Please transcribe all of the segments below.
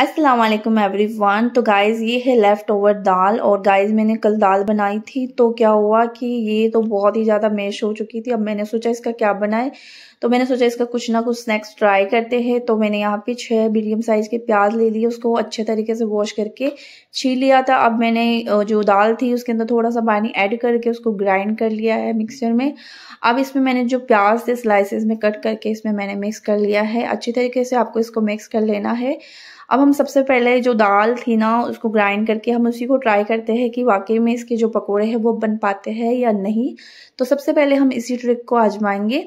Aslam every one तो guys ये है लेफ़्ट ओवर दाल और गाइज़ मैंने कल दाल बनाई थी तो क्या हुआ कि ये तो बहुत ही ज़्यादा मैश हो चुकी थी अब मैंने सोचा इसका क्या बनाए तो मैंने सोचा इसका कुछ ना कुछ स्नैक्स ट्राई करते हैं तो मैंने यहाँ पे छह मीडियम साइज़ के प्याज ले लिए उसको अच्छे तरीके से वॉश करके छील लिया था अब मैंने जो दाल थी उसके अंदर थोड़ा सा पानी ऐड करके उसको ग्राइंड कर लिया है मिक्सर में अब इसमें मैंने जो प्याज थे स्लाइसिस में कट करके इसमें मैंने मिक्स कर लिया है अच्छी तरीके से आपको इसको मिक्स कर लेना है अब हम सबसे पहले जो दाल थी ना उसको ग्राइंड करके हम उसी को ट्राई करते हैं कि वाकई में इसके जो पकोड़े हैं वो बन पाते हैं या नहीं तो सबसे पहले हम इसी ट्रिक को आजमाएंगे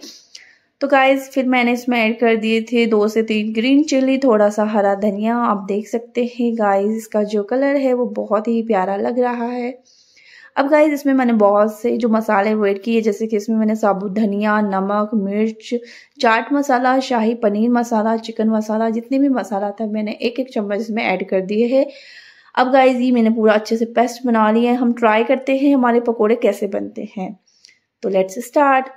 तो गाइस फिर मैंने इसमें ऐड कर दिए थे दो से तीन ग्रीन चिली थोड़ा सा हरा धनिया आप देख सकते हैं गाइस इसका जो कलर है वो बहुत ही प्यारा लग रहा है अब गाइज इसमें मैंने बहुत से जो मसाले वो ऐड किए जैसे कि इसमें मैंने साबुत धनिया नमक मिर्च चाट मसाला शाही पनीर मसाला चिकन मसाला जितने भी मसाला था मैंने एक एक चम्मच इसमें ऐड कर दिए है अब गाइज ये मैंने पूरा अच्छे से पेस्ट बना लिया है हम ट्राई करते हैं हमारे पकौड़े कैसे बनते हैं तो लेट्स स्टार्ट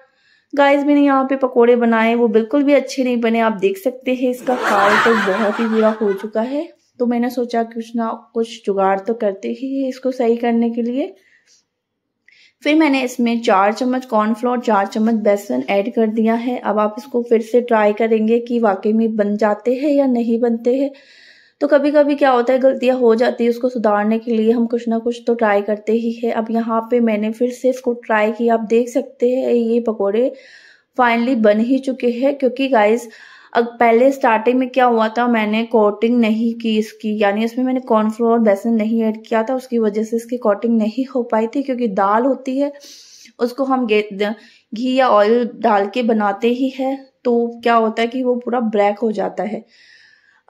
गाइस मैंने यहाँ पे पकोड़े बनाए वो बिल्कुल भी अच्छे नहीं बने आप देख सकते हैं इसका काल तो बहुत ही बुरा हो चुका है तो मैंने सोचा कुछ ना कुछ जुगाड़ तो करते ही है इसको सही करने के लिए फिर मैंने इसमें चार चम्मच कॉर्नफ्लोर चार चम्मच बेसन ऐड कर दिया है अब आप इसको फिर से ट्राई करेंगे कि वाकई में बन जाते हैं या नहीं बनते हैं तो कभी कभी क्या होता है गलतियाँ हो जाती है उसको सुधारने के लिए हम कुछ ना कुछ तो ट्राई करते ही है अब यहाँ पे मैंने फिर से इसको ट्राई किया आप देख सकते हैं ये पकौड़े फाइनली बन ही चुके हैं क्योंकि गाइज़ अब पहले स्टार्टिंग में क्या हुआ था मैंने कोटिंग नहीं की इसकी यानी इसमें मैंने कॉर्नफ्लोर बेसन नहीं ऐड किया था उसकी वजह से इसकी कोटिंग नहीं हो पाई थी क्योंकि दाल होती है उसको हम घी या ऑयल डाल के बनाते ही है तो क्या होता है कि वो पूरा ब्लैक हो जाता है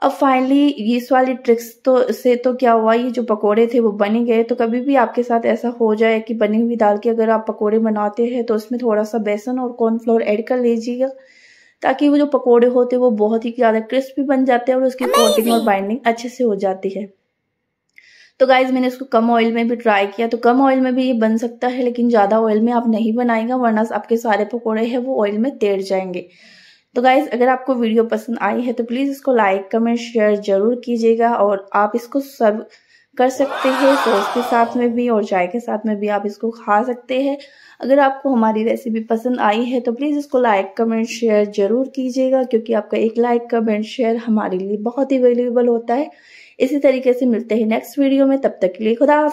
अब फाइनली इस वाली ट्रिक्स तो से तो क्या हुआ ये जो पकोड़े थे वो बने गए तो कभी भी आपके साथ ऐसा हो जाए कि बनी हुई दाल के अगर आप पकोड़े बनाते हैं तो उसमें थोड़ा सा बेसन और कॉर्नफ्लोर ऐड कर लीजिएगा ताकि वो जो पकोड़े होते हैं वो बहुत ही ज़्यादा क्रिस्पी बन जाते हैं और उसकी कोटिंग और बाइंडिंग अच्छे से हो जाती है तो गाइज मैंने इसको कम ऑयल में भी ट्राई किया तो कम ऑयल में भी ये बन सकता है लेकिन ज़्यादा ऑयल में आप नहीं बनाएंगे वरना आपके सारे पकौड़े हैं वो ऑयल में तैर जाएंगे तो गाइज अगर आपको वीडियो पसंद आई है तो प्लीज़ इसको लाइक कमेंट शेयर ज़रूर कीजिएगा और आप इसको सब कर सकते हैं सॉस के साथ में भी और चाय के साथ में भी आप इसको खा सकते हैं अगर आपको हमारी रेसिपी पसंद आई है तो प्लीज़ इसको लाइक कमेंट शेयर ज़रूर कीजिएगा क्योंकि आपका एक लाइक कमेंट शेयर हमारे लिए बहुत ही वैल्यूबल होता है इसी तरीके से मिलते हैं नेक्स्ट वीडियो में तब तक के लिए खुदा